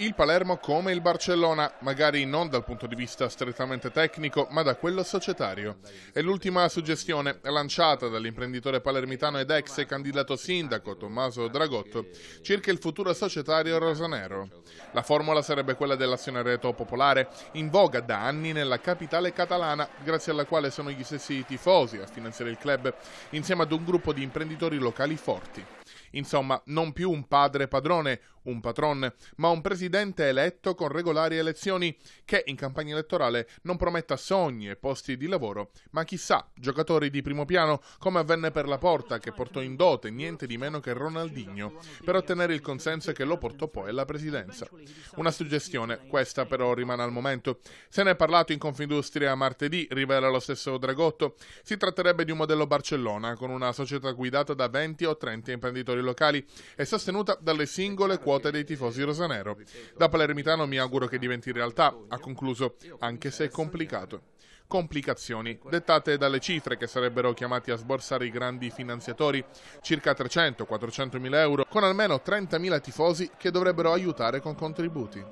il Palermo come il Barcellona, magari non dal punto di vista strettamente tecnico, ma da quello societario. È l'ultima suggestione lanciata dall'imprenditore palermitano ed ex candidato sindaco Tommaso Dragotto circa il futuro societario rosanero. La formula sarebbe quella dell'azionariato popolare, in voga da anni nella capitale catalana, grazie alla quale sono gli stessi tifosi a finanziare il club, insieme ad un gruppo di imprenditori locali forti. Insomma, non più un padre padrone, un patron, ma un presidente eletto con regolari elezioni che in campagna elettorale non prometta sogni e posti di lavoro, ma chissà, giocatori di primo piano come avvenne per la porta che portò in dote niente di meno che Ronaldinho per ottenere il consenso che lo portò poi alla presidenza. Una suggestione, questa però rimane al momento. Se ne è parlato in Confindustria martedì, rivela lo stesso Dragotto, si tratterebbe di un modello Barcellona con una società guidata da 20 o 30 imprenditori imprenditori locali e sostenuta dalle singole quote dei tifosi rosanero. Da palermitano mi auguro che diventi realtà, ha concluso, anche se è complicato complicazioni, ecco. dettate dalle cifre che sarebbero chiamati a sborsare i grandi finanziatori, circa 300-400 mila euro, con almeno 30 mila tifosi che dovrebbero aiutare con contributi.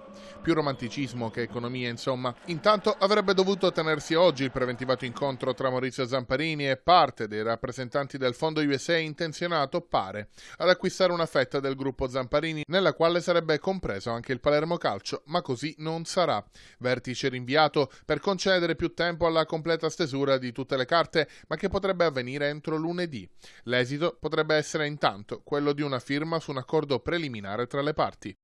Più romanticismo che economia, insomma. Intanto avrebbe dovuto tenersi oggi il preventivato incontro tra Maurizio Zamparini e parte dei rappresentanti del Fondo USA intenzionato, pare, ad acquistare una fetta del gruppo Zamparini, nella quale sarebbe compreso anche il Palermo Calcio, ma così non sarà. Vertice rinviato per concedere più tempo tempo alla completa stesura di tutte le carte, ma che potrebbe avvenire entro lunedì. L'esito potrebbe essere intanto quello di una firma su un accordo preliminare tra le parti.